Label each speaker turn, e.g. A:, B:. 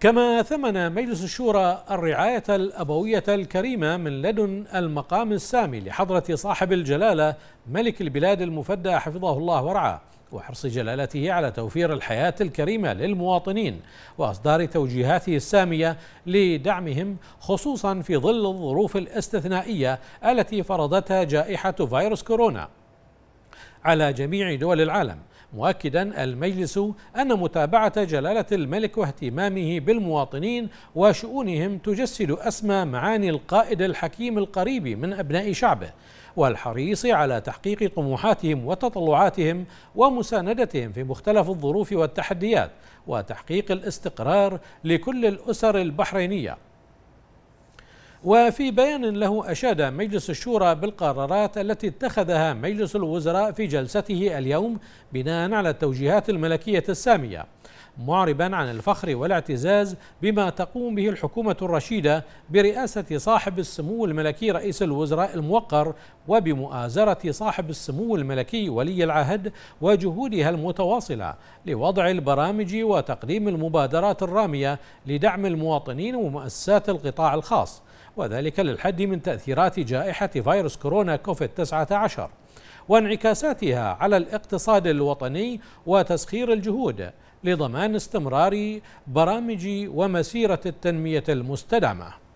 A: كما ثمن مجلس الشورى الرعاية الأبوية الكريمة من لدن المقام السامي لحضرة صاحب الجلالة ملك البلاد المفدى حفظه الله ورعاه وحرص جلالته على توفير الحياة الكريمة للمواطنين وإصدار توجيهاته السامية لدعمهم خصوصا في ظل الظروف الاستثنائية التي فرضتها جائحة فيروس كورونا على جميع دول العالم مؤكدا المجلس أن متابعة جلالة الملك واهتمامه بالمواطنين وشؤونهم تجسد أسمى معاني القائد الحكيم القريب من أبناء شعبه والحريص على تحقيق طموحاتهم وتطلعاتهم ومساندتهم في مختلف الظروف والتحديات وتحقيق الاستقرار لكل الأسر البحرينية وفي بيان له أشاد مجلس الشورى بالقرارات التي اتخذها مجلس الوزراء في جلسته اليوم بناء على التوجيهات الملكية السامية معربا عن الفخر والاعتزاز بما تقوم به الحكومة الرشيدة برئاسة صاحب السمو الملكي رئيس الوزراء الموقر وبمؤازرة صاحب السمو الملكي ولي العهد وجهودها المتواصلة لوضع البرامج وتقديم المبادرات الرامية لدعم المواطنين ومؤسسات القطاع الخاص وذلك للحد من تأثيرات جائحة فيروس كورونا كوفيد 19 وانعكاساتها على الاقتصاد الوطني وتسخير الجهود لضمان استمرار برامج ومسيرة التنمية المستدامة